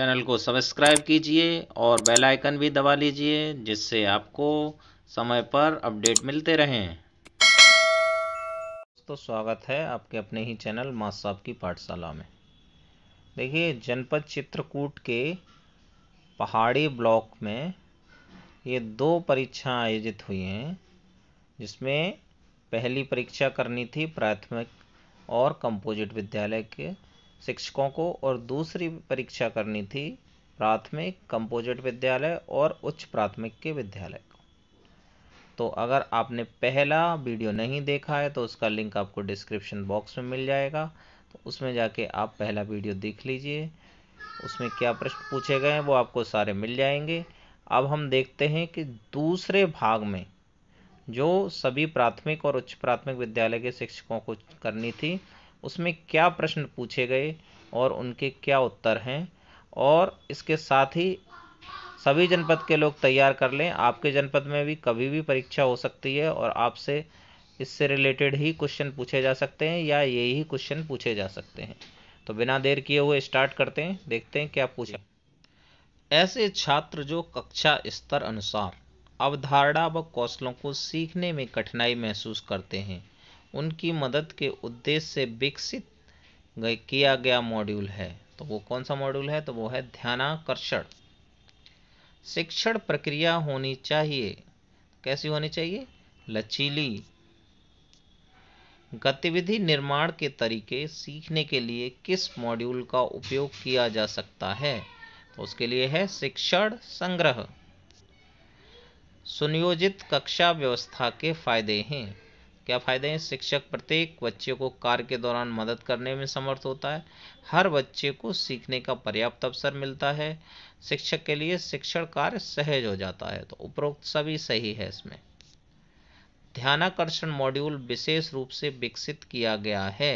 channel को subscribe कीजिए और बेल आइकन भी दबा लीजिए जिससे आपको समय पर अपडेट मिलते रहें दोस्तों स्वागत है आपके अपने ही चैनल माँ साहब की पाठशाला में देखिए जनपद चित्रकूट के पहाड़ी ब्लॉक में ये दो परीक्षा आयोजित हुई हैं जिसमें पहली परीक्षा करनी थी प्राथमिक और कंपोजिट विद्यालय के शिक्षकों को और दूसरी परीक्षा करनी थी प्राथमिक कंपोजिट विद्यालय और उच्च प्राथमिक के विद्यालय को तो अगर आपने पहला वीडियो नहीं देखा है तो उसका लिंक आपको डिस्क्रिप्शन बॉक्स में मिल जाएगा तो उसमें जाके आप पहला वीडियो देख लीजिए उसमें क्या प्रश्न पूछे गए हैं वो आपको सारे मिल जाएंगे अब हम देखते हैं कि दूसरे भाग में जो सभी प्राथमिक और उच्च प्राथमिक विद्यालय के शिक्षकों को करनी थी उसमें क्या प्रश्न पूछे गए और उनके क्या उत्तर हैं और इसके साथ ही सभी जनपद के लोग तैयार कर लें आपके जनपद में भी कभी भी परीक्षा हो सकती है और आपसे इससे रिलेटेड ही क्वेश्चन पूछे जा सकते हैं या यही ही क्वेश्चन पूछे जा सकते हैं तो बिना देर किए हुए स्टार्ट करते हैं देखते हैं क्या पूछा ऐसे छात्र जो कक्षा स्तर अनुसार अवधारणा व कौशलों को सीखने में कठिनाई महसूस करते हैं उनकी मदद के उद्देश्य से विकसित किया गया मॉड्यूल है तो वो कौन सा मॉड्यूल है तो वो है ध्यानाकर्षण शिक्षण प्रक्रिया होनी चाहिए कैसी होनी चाहिए लचीली गतिविधि निर्माण के तरीके सीखने के लिए किस मॉड्यूल का उपयोग किया जा सकता है तो उसके लिए है शिक्षण संग्रह सुनियोजित कक्षा व्यवस्था के फायदे हैं क्या फ़ायदे हैं शिक्षक प्रत्येक बच्चे को कार्य के दौरान मदद करने में समर्थ होता है हर बच्चे को सीखने का पर्याप्त अवसर मिलता है शिक्षक के लिए शिक्षण कार्य सहज हो जाता है तो उपरोक्त सभी सही है इसमें ध्यानाकर्षण मॉड्यूल विशेष रूप से विकसित किया गया है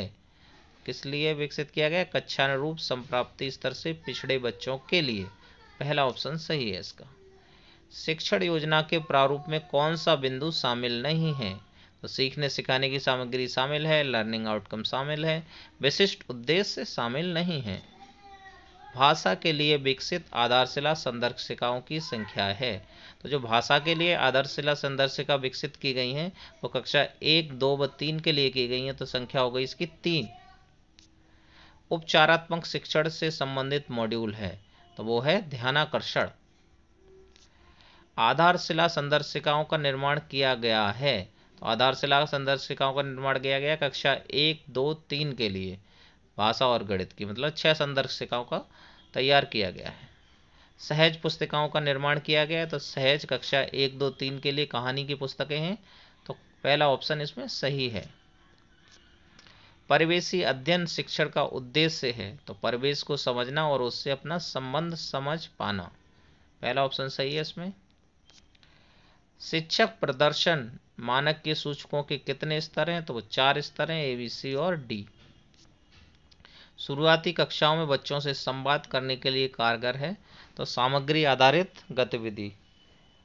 किस लिए विकसित किया गया कक्षानुरूप संप्राप्ति स्तर से पिछड़े बच्चों के लिए पहला ऑप्शन सही है इसका शिक्षण योजना के प्रारूप में कौन सा बिंदु शामिल नहीं है तो सीखने सिखाने की सामग्री शामिल है लर्निंग आउटकम शामिल है विशिष्ट उद्देश्य शामिल नहीं है भाषा के लिए विकसित आधारशिला संदर्शिकाओं की संख्या है तो जो भाषा के लिए आधारशिला संदर्शिका विकसित की गई हैं वो कक्षा एक दो व तीन के लिए की गई हैं तो संख्या हो गई इसकी तीन उपचारात्मक शिक्षण से संबंधित मॉड्यूल है तो वो है ध्यानाकर्षण आधारशिला संदर्शिकाओं का निर्माण किया गया है आधारशिला संदर्शिकाओं का निर्माण किया गया कक्षा एक दो तीन के लिए भाषा और गणित की मतलब छह संदर्शिकाओं का तैयार किया गया है सहज पुस्तिकाओं का निर्माण किया गया है तो सहज कक्षा एक दो तीन के लिए कहानी की पुस्तकें हैं तो पहला ऑप्शन इसमें सही है परिवेशी अध्ययन शिक्षण का उद्देश्य है तो परिवेश को समझना और उससे अपना संबंध समझ पाना पहला ऑप्शन सही है इसमें शिक्षक प्रदर्शन मानक के सूचकों के कितने स्तर हैं तो वो चार स्तर हैं ए बी सी और डी शुरुआती कक्षाओं में बच्चों से संवाद करने के लिए कारगर है तो सामग्री आधारित गतिविधि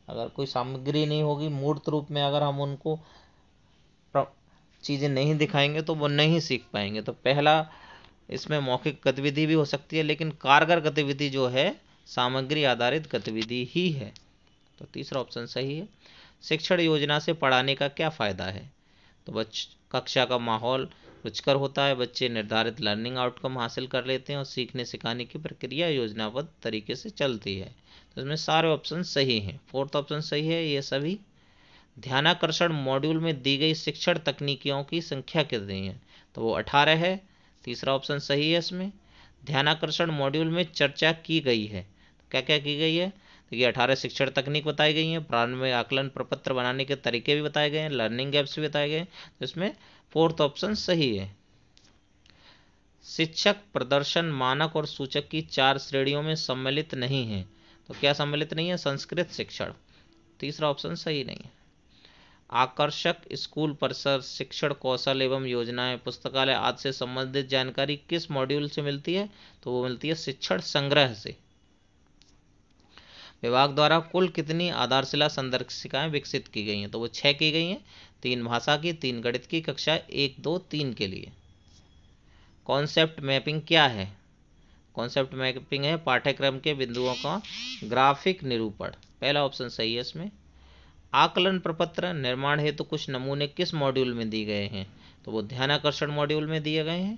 अगर कोई सामग्री नहीं होगी मूर्त रूप में अगर हम उनको चीज़ें नहीं दिखाएंगे तो वो नहीं सीख पाएंगे तो पहला इसमें मौखिक गतिविधि भी हो सकती है लेकिन कारगर गतिविधि जो है सामग्री आधारित गतिविधि ही है तो तीसरा ऑप्शन सही है शिक्षण योजना से पढ़ाने का क्या फ़ायदा है तो बच कक्षा का माहौल रुचकर होता है बच्चे निर्धारित लर्निंग आउटकम हासिल कर लेते हैं और सीखने सिखाने की प्रक्रिया योजनाबद्ध तरीके से चलती है तो इसमें सारे ऑप्शन सही हैं फोर्थ ऑप्शन सही है ये सभी ध्यानाकर्षण मॉड्यूल में दी गई शिक्षण तकनीकियों की संख्या कितनी है तो वो अठारह है तीसरा ऑप्शन सही है इसमें ध्यानाकर्षण मॉड्यूल में चर्चा की गई है क्या क्या की गई है तो अठारह शिक्षण तकनीक बताई गई हैं प्रारंभिक आकलन प्रपत्र बनाने के तरीके भी बताए गए हैं लर्निंग गैप्स भी बताए गए हैं तो इसमें फोर्थ ऑप्शन सही है शिक्षक प्रदर्शन मानक और सूचक की चार श्रेणियों में सम्मिलित नहीं है तो क्या सम्मिलित नहीं है संस्कृत शिक्षण तीसरा ऑप्शन सही नहीं है आकर्षक स्कूल परिसर शिक्षण कौशल एवं योजनाएं पुस्तकालय आदि से संबंधित जानकारी किस मॉड्यूल से मिलती है तो वो मिलती है शिक्षण संग्रह से विभाग द्वारा कुल कितनी आधारशिला संदर्शिकाएँ विकसित की गई हैं तो वो छः की गई हैं तीन भाषा की तीन गणित की कक्षा एक दो तीन के लिए कॉन्सेप्ट मैपिंग क्या है कॉन्सेप्ट मैपिंग है पाठ्यक्रम के बिंदुओं का ग्राफिक निरूपण पहला ऑप्शन सही है इसमें आकलन प्रपत्र निर्माण हेतु तो कुछ नमूने किस मॉड्यूल में दिए गए हैं तो वो ध्यान आकर्षण मॉड्यूल में दिए गए हैं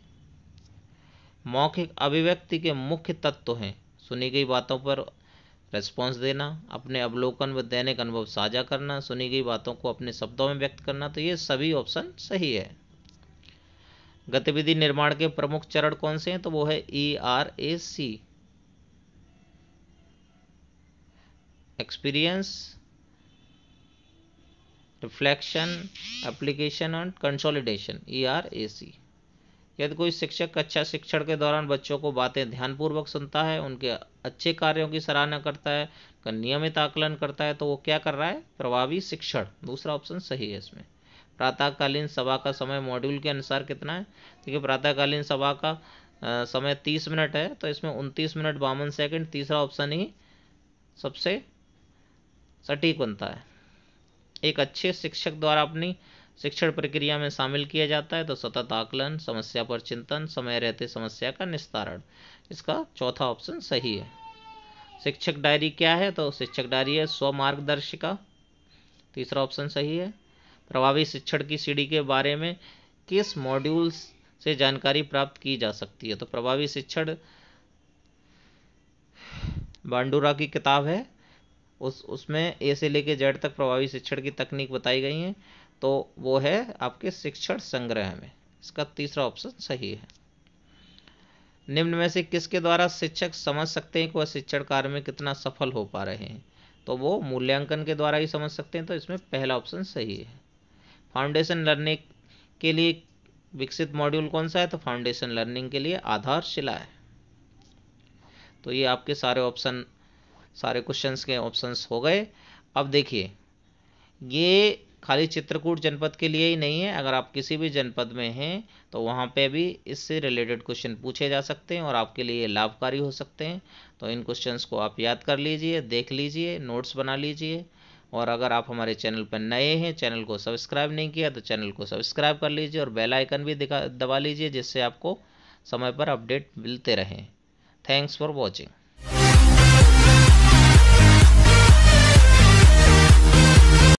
मौखिक अभिव्यक्ति के मुख्य तत्व हैं सुनी गई बातों पर रेस्पॉन्स देना अपने अवलोकन व दैनिक अनुभव साझा करना सुनी गई बातों को अपने शब्दों में व्यक्त करना तो ये सभी ऑप्शन सही है गतिविधि निर्माण के प्रमुख चरण कौन से हैं तो वो है E R A C experience reflection application and consolidation E R A C यदि कोई शिक्षक कक्षा अच्छा शिक्षण के दौरान बच्चों को बातें ध्यानपूर्वक सुनता है उनके अच्छे कार्यों की सराहना करता है का नियमित आकलन करता है तो वो क्या कर रहा है प्रभावी शिक्षण दूसरा ऑप्शन सही है इसमें प्रातःकालीन सभा का समय मॉड्यूल के अनुसार कितना है देखिए प्रातःकालीन सभा का आ, समय तीस मिनट है तो इसमें उनतीस मिनट बावन सेकंड तीसरा ऑप्शन ही सबसे सटीक बनता है एक अच्छे शिक्षक द्वारा अपनी शिक्षण प्रक्रिया में शामिल किया जाता है तो सतत आकलन समस्या पर चिंतन समय रहते समस्या का निस्तारण इसका चौथा ऑप्शन सही है शिक्षक डायरी क्या है तो शिक्षक डायरी है स्व मार्गदर्शिका तीसरा ऑप्शन सही है प्रभावी शिक्षण की सीढ़ी के बारे में किस मॉड्यूल से जानकारी प्राप्त की जा सकती है तो प्रभावी शिक्षण बांडूरा की किताब है उस उसमें ए से लेके जेड तक प्रभावी शिक्षण की तकनीक बताई गई हैं तो वो है आपके शिक्षण संग्रह में इसका तीसरा ऑप्शन सही है निम्न में से किसके द्वारा शिक्षक समझ सकते हैं कि वह शिक्षण कार्य में कितना सफल हो पा रहे हैं तो वो मूल्यांकन के द्वारा ही समझ सकते हैं तो इसमें पहला ऑप्शन सही है फाउंडेशन लर्निंग के लिए विकसित मॉड्यूल कौन सा है तो फाउंडेशन लर्निंग के लिए आधारशिला है तो ये आपके सारे ऑप्शन सारे क्वेश्चंस के ऑप्शंस हो गए अब देखिए ये खाली चित्रकूट जनपद के लिए ही नहीं है अगर आप किसी भी जनपद में हैं तो वहाँ पे भी इससे रिलेटेड क्वेश्चन पूछे जा सकते हैं और आपके लिए लाभकारी हो सकते हैं तो इन क्वेश्चंस को आप याद कर लीजिए देख लीजिए नोट्स बना लीजिए और अगर आप हमारे चैनल पर नए हैं चैनल को सब्सक्राइब नहीं किया तो चैनल को सब्सक्राइब कर लीजिए और बेल आइकन भी दिखा दबा लीजिए जिससे आपको समय पर अपडेट मिलते रहें थैंक्स फॉर वॉचिंग